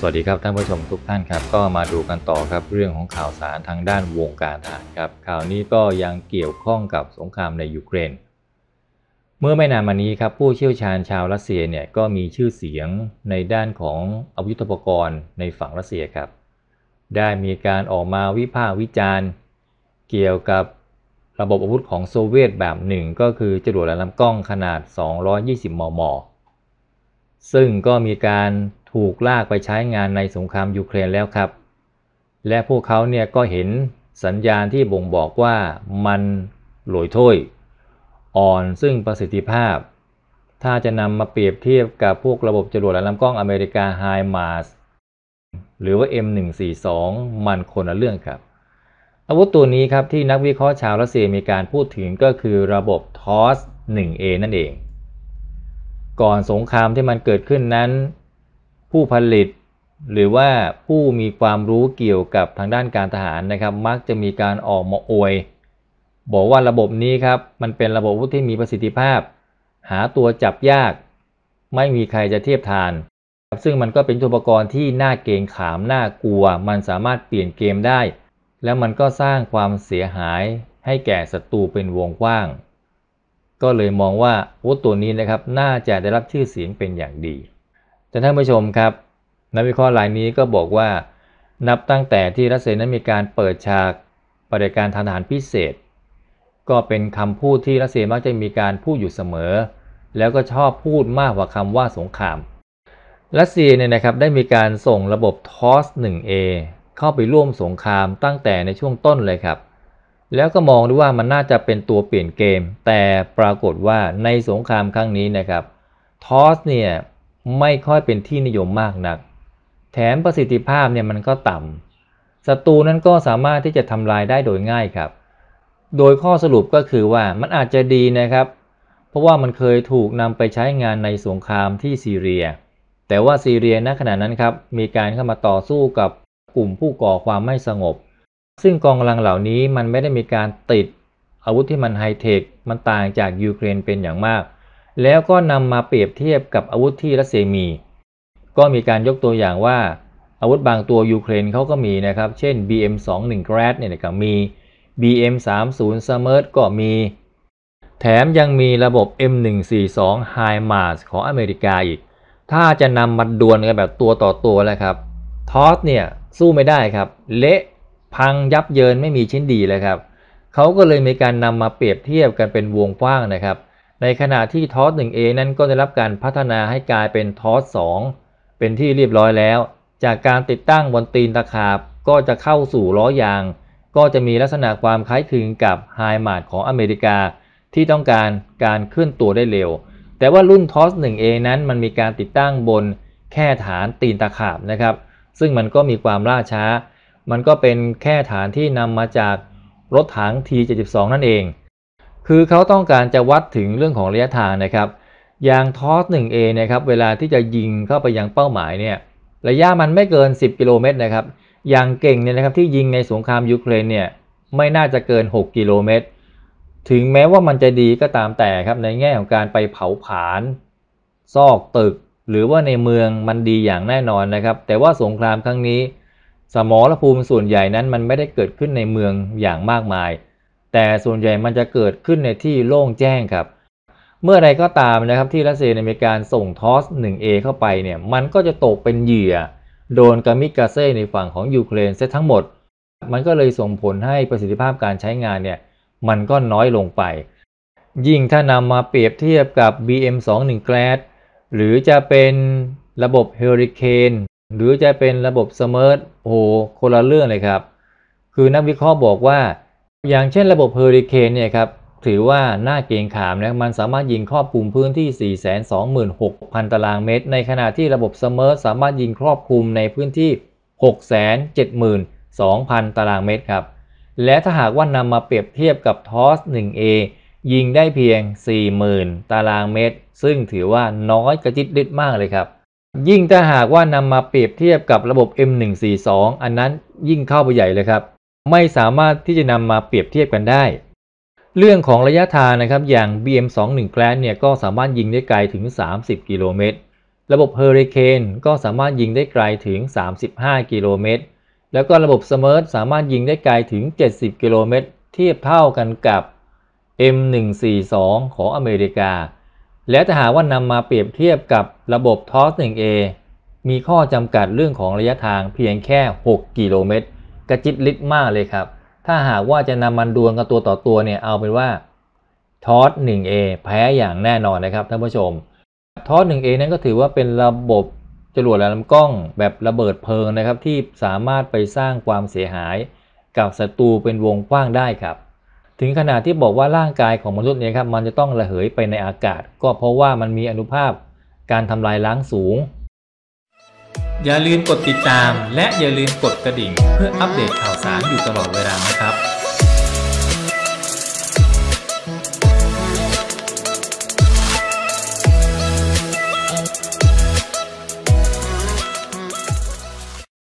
สวัสดีครับท่านผู้ชมทุกท่านครับ ก็มาดูกันต่อครับเรื่องของข่าวสารทางด้านวงการทหารครับข่าวนี้ก็ยังเกี่ยวข้องกับสงครามในยูเครน เมื่อไม่นานมานี้ครับผู้เชี่ยวชาญชาวรัสเซียเนี่ยก็มีชื่อเสียงในด้านของอาวุธปกรณ์ในฝั่งรัสเซียครับ ได้มีการออกมาวิพากษ์วิจารณ์ เกี่ยวกับระบบอาวุธของโซเวียตแบบหนึ่ง ก็คือจรวดและลำกล้องขนาด 220 มม ซึ่งก็มีการถูกลากไปใช้งานในสงครามยูเครนแล้วครับ และพวกเขาเนี่ยก็เห็นสัญญาณที่บ่งบอกว่ามัน หลอยถ้วยอ่อนซึ่งประสิทธิภาพ ถ้าจะนำมาเปรียบเทียบกับพวกระบบจรวดและลำกล้องอเมริกาไฮมาสหรือว่า M142 มันคนละเรื่องครับ อาวุธตัวนี้ครับที่นักวิเคราะห์ชาวรัสเซียมีการพูดถึงก็คือระบบทอส 1A นั่นเอง ก่อนสงครามที่มันเกิดขึ้นนั้นผู้ผลิตหรือว่าผู้มีความรู้เกี่ยวกับทางด้านการทหารนะครับ มักจะมีการออกมาอวยบอกว่าระบบนี้ครับ มันเป็นระบบที่มีประสิทธิภาพ หาตัวจับยาก ไม่มีใครจะเทียบทาน ซึ่งมันก็เป็นอุปกรณ์ที่น่าเกรงขามน่ากลัว มันสามารถเปลี่ยนเกมได้ แล้วมันก็สร้างความเสียหายให้แก่ศัตรูเป็นวงกว้าง ก็เลยมองว่าวอ้ตัวนี้นะครับน่าจะได้รับชื่อเสียงเป็นอย่างดีแต่ท่านผู้ชมครับนักวิเคราะห์รายนี้ก็บอกว่า นับตั้งแต่ที่รัสเซียนั้นมีการเปิดฉากปฏิการทางทหารพิเศษ ก็เป็นคำพูดที่รัสเซียมักจะมีการพูดอยู่เสมอ แล้วก็ชอบพูดมากกว่าคำว่าสงคราม รัสเซียเนี่ยนะครับได้มีการส่งระบบทอส 1A เข้าไปร่วมสงครามตั้งแต่ในช่วงต้นเลยครับ แล้วก็มองดูว่ามันน่าจะเป็นตัวเปลี่ยนเกม แต่ปรากฏว่าในสงครามครั้งนี้นะครับทอสเนี่ยไม่ค่อยเป็นที่นิยมมากนัก แถมประสิทธิภาพเนี่ยมันก็ต่ำ ศัตรูนั้นก็สามารถที่จะทำลายได้โดยง่ายครับ โดยข้อสรุปก็คือว่ามันอาจจะดีนะครับ เพราะว่ามันเคยถูกนำไปใช้งานในสงครามที่ซีเรีย แต่ว่าซีเรียณขณะนั้นครับมีการเข้ามาต่อสู้กับกลุ่มผู้ก่อความไม่สงบ ซึ่งกองกำลังเหล่านี้มันไม่ได้มีการติดอาวุธที่มันไฮเทค มันต่างจากยูเครนเป็นอย่างมากแล้วก็นำมาเปรียบเทียบกับอาวุธที่รัสเซียมี ก็มีการยกตัวอย่างว่าอาวุธบางตัวยูเครนเขาก็มีนะครับ เช่น BM21 Grad เนี่ยก็มี BM30 Smart ก็มี แถมยังมีระบบ M142 HIMARS ของอเมริกาอีก ถ้าจะนำมาดวลกันแบบตัวต่อตัวแล้วครับทอสเนี่ย สู้ไม่ได้ครับ เละพังยับเยินไม่มีชิ้นดีเลยครับ เขาก็เลยมีการนำมาเปรียบเทียบกันเป็นวงกว้างนะครับในขณะที่ทอส 1A นั้นก็ได้รับการพัฒนาให้กลายเป็นทอส2เป็นที่เรียบร้อยแล้ว จากการติดตั้งบนตีนตะขาบก็จะเข้าสู่ล้อยาง ก็จะมีลักษณะความคล้ายคลึงกับไฮมาร์ดของอเมริกาที่ต้องการการเคลื่อนตัวได้เร็ว แต่ว่ารุ่นทอส 1A นั้น มันมีการติดตั้งบนแค่ฐานตีนตะขาบนะครับ ซึ่งมันก็มีความล่าช้า มันก็เป็นแค่ฐานที่นำมาจากรถถัง T72 นั่นเองคือเขาต้องการจะวัดถึงเรื่องของระยะทางนะครับยางทอส 1A นะครับ เวลาที่จะยิงเข้าไปยังเป้าหมายเนี่ย ระยะมันไม่เกิน 10 กิโลเมตรนะครับอย่างเก่งเนี่ยนะครับที่ยิงในสงครามยูเครนเนี่ย ไม่น่าจะเกิน 6 กิโลเมตร ถึงแม้ว่ามันจะดีก็ตามแต่ครับในแง่ของการไปเผาผลาญซอกตึก หรือว่าในเมืองมันดีอย่างแน่นอนนะครับ แต่ว่าสงครามครั้งนี้ สมรภูมิส่วนใหญ่นั้นมันไม่ได้เกิดขึ้นในเมืองอย่างมากมายแต่ส่วนใหญ่มันจะเกิดขึ้นในที่โล่งแจ้งครับ เมื่อใดก็ตามนะครับที่รัสเซียมีการส่งทอส 1A เข้าไปเนี่ย มันก็จะตกเป็นเหยื่อ โดนกามิกาเซ่ในฝั่งของยูเครนเสียทั้งหมด มันก็เลยส่งผลให้ประสิทธิภาพการใช้งานเนี่ย มันก็น้อยลงไป ยิ่งถ้านำมาเปรียบเทียบกับ BM21 Glad หรือจะเป็นระบบเฮอริเคนหรือจะเป็นระบบสมิร์ทโหคนละเรื่องเลยครับ คือนักวิเคราะห์บอกว่าอย่างเช่นระบบเฮอริเคนเนี่ยครับถือว่าน่าเกงขามนะมันสามารถยิงครอบคลุมพื้นที่ 426,000 ตารางเมตร ในขณะที่ระบบสมอร์สามารถยิงครอบคลุมในพื้นที่ 672,000 ตารางเมตรครับและถ้าหากว่านำมาเปรียบเทียบกับทอส 1A ยิงได้เพียง 40,000 ตารางเมตร ซึ่งถือว่าน้อยกระจิตดิดมากเลยครับ ยิ่งถ้าหากว่านำมาเปรียบเทียบกับระบบ M142 อันนั้นยิ่งเข้าไปใหญ่เลยครับไม่สามารถที่จะนำมาเปรียบเทียบกันได้ เรื่องของระยะทางนะครับ อย่าง BM21 Glad เนี่ยก็สามารถยิงได้ไกลถึง 30กิโลเมตรระบบเฮอริเคนก็สามารถยิงได้ไกลถึง 35กิโลเมตรแล้วก็ระบบสม e ร์ทสามารถยิงได้ไกลถึง 70กิโลเมตรเทียบเท่ากันกับ M142 ของอเมริกา และถ้าหาว่านำมาเปรียบเทียบกับระบบ TOS 1A มีข้อจำกัดเรื่องของระยะทางเพียงแค่6กิโลเมตรกระจิตลิดมากเลยครับ ถ้าหากว่าจะนำมันดวลกันตัวต่อตัวเนี่ย เอาเป็นว่าทอส 1A แพ้อย่างแน่นอนนะครับท่านผู้ชม ทอส 1A นั้นก็ถือว่าเป็นระบบจรวดและลำกล้องแบบระเบิดเพลิงนะครับ ที่สามารถไปสร้างความเสียหายกับศัตรูเป็นวงกว้างได้ครับ ถึงขนาดที่บอกว่าร่างกายของมนุษย์เนี่ยครับ มันจะต้องระเหยไปในอากาศ ก็เพราะว่ามันมีอนุภาพการทำลายล้างสูงอย่าลืมกดติดตามและอย่าลืมกดกระดิ่ง เพื่ออัปเดตข่าวสารอยู่ตลอดเวลานะครับ